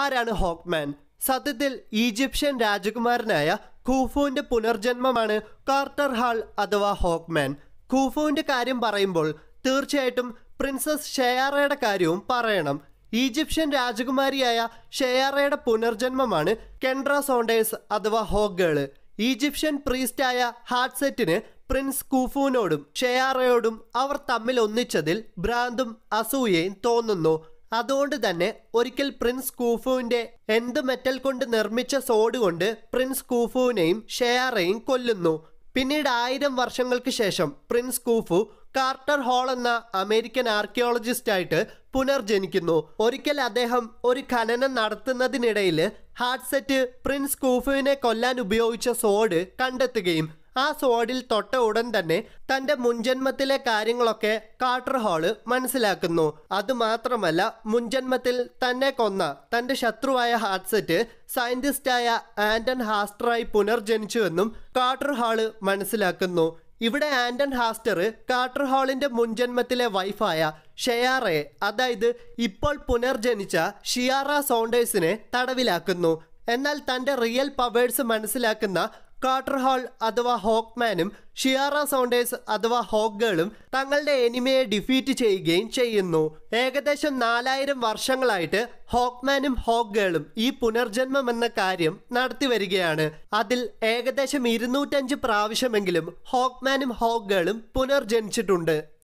ആരാണ് ഹോക്ക്മാൻ സത്യത്തിൽ ഈജിപ്ഷ്യൻ രാജകുമാരനായ ഖൂഫുവിന്റെ പുനർജന്മമാണ് കാർട്ടർ ഹാൾ അഥവാ ഹോക്ക്മാൻ ഖൂഫുവിന്റെ കാര്യം പറയുമ്പോൾ തീർച്ചയായിട്ടും പ്രിൻസസ് ഷെയാറയുടെ കാര്യവും പറയണം ഈജിപ്ഷ്യൻ രാജകുമാരിയായ ഷെയാറയുടെ പുനർജന്മമാണ് കെൻഡ്ര സോണ്ടേഴ്സ് അഥവാ ഹോഗേള് ഈജിപ്ഷ്യൻ പ്രീസ്റ്റായ ഹാർട്ട്സെറ്റിന് പ്രിൻസ് കൂഫുവിനോടും ഷെയാറയോടും അവർ തമ്മിൽ ഒന്നിച്ചതിൽ ഭ്രാന്തും അസൂയയും തോന്നുന്നു അതുകൊണ്ട് തന്നെ ഒരിക്കൽ പ്രിൻസ് കൂഫുവിന്റെ എന്ത് മെറ്റൽ കൊണ്ട് നിർമ്മിച്ച സോഡ് കൊണ്ട് പ്രിൻസ് കൂഫുവിനെയും ഷെയറേയും കൊല്ലുന്നു പിന്നീട് ആയിരം വർഷങ്ങൾക്ക് ശേഷം പ്രിൻസ് കൂഫു കാർട്ടർ ഹോൾ എന്ന അമേരിക്കൻ ആർക്കിയോളജിസ്റ്റ് ആയിട്ട് പുനർജനിക്കുന്നു ഒരിക്കൽ അദ്ദേഹം ഒരു ഖനനം നടത്തുന്നതിനിടയിൽ ഹാർട്ട്സെറ്റ് പ്രിൻസ് കൂഫുവിനെ കൊല്ലാൻ ഉപയോഗിച്ച സോഡ് കണ്ടെത്തുകയും ആ സോഡിൽ തൊട്ട ഉടൻ തന്നെ തന്റെ മുൻജന്മത്തിലെ കാര്യങ്ങളൊക്കെ കാർട്ടർ ഹാള് മനസ്സിലാക്കുന്നു അതുമാത്രമല്ല മുൻജന്മത്തിൽ തന്നെ കൊന്ന തന്റെ ശത്രുവായ ഹാർട്ട്സെറ്റ് സയന്റിസ്റ്റായ ആൻഡൻ ഹാസ്റ്ററായി പുനർജനിച്ചുവെന്നും കാർട്ടർ ഹാള് മനസ്സിലാക്കുന്നു ഇവിടെ ആൻഡൻ ഹാസ്റ്റർ കാർട്ടർ ഹാളിന്റെ മുൻജന്മത്തിലെ വൈഫായ ഷെയാറെ അതായത് ഇപ്പോൾ പുനർജനിച്ച ഷിയാറ സോണ്ടേഴ്സിനെ തടവിലാക്കുന്നു എന്നാൽ തന്റെ റിയൽ പവേഴ്സ് മനസ്സിലാക്കുന്ന കാട്ടർ ഹാൾ അഥവാ ഹോക്ക്മാനും ഷിയാറ സൗണ്ടേഴ്സ് അഥവാ ഹോഗുകളും തങ്ങളുടെ എനിമയെ ഡിഫീറ്റ് ചെയ്യുകയും ചെയ്യുന്നു ഏകദേശം നാലായിരം വർഷങ്ങളായിട്ട് ഹോക്ക്മാനും ഹോഗുകളും ഈ പുനർജന്മം എന്ന കാര്യം നടത്തി വരികയാണ് അതിൽ ഏകദേശം ഇരുന്നൂറ്റഞ്ച് പ്രാവശ്യമെങ്കിലും ഹോക്ക്മാനും ഹോഗുകളും പുനർജനിച്ചിട്ടുണ്ട്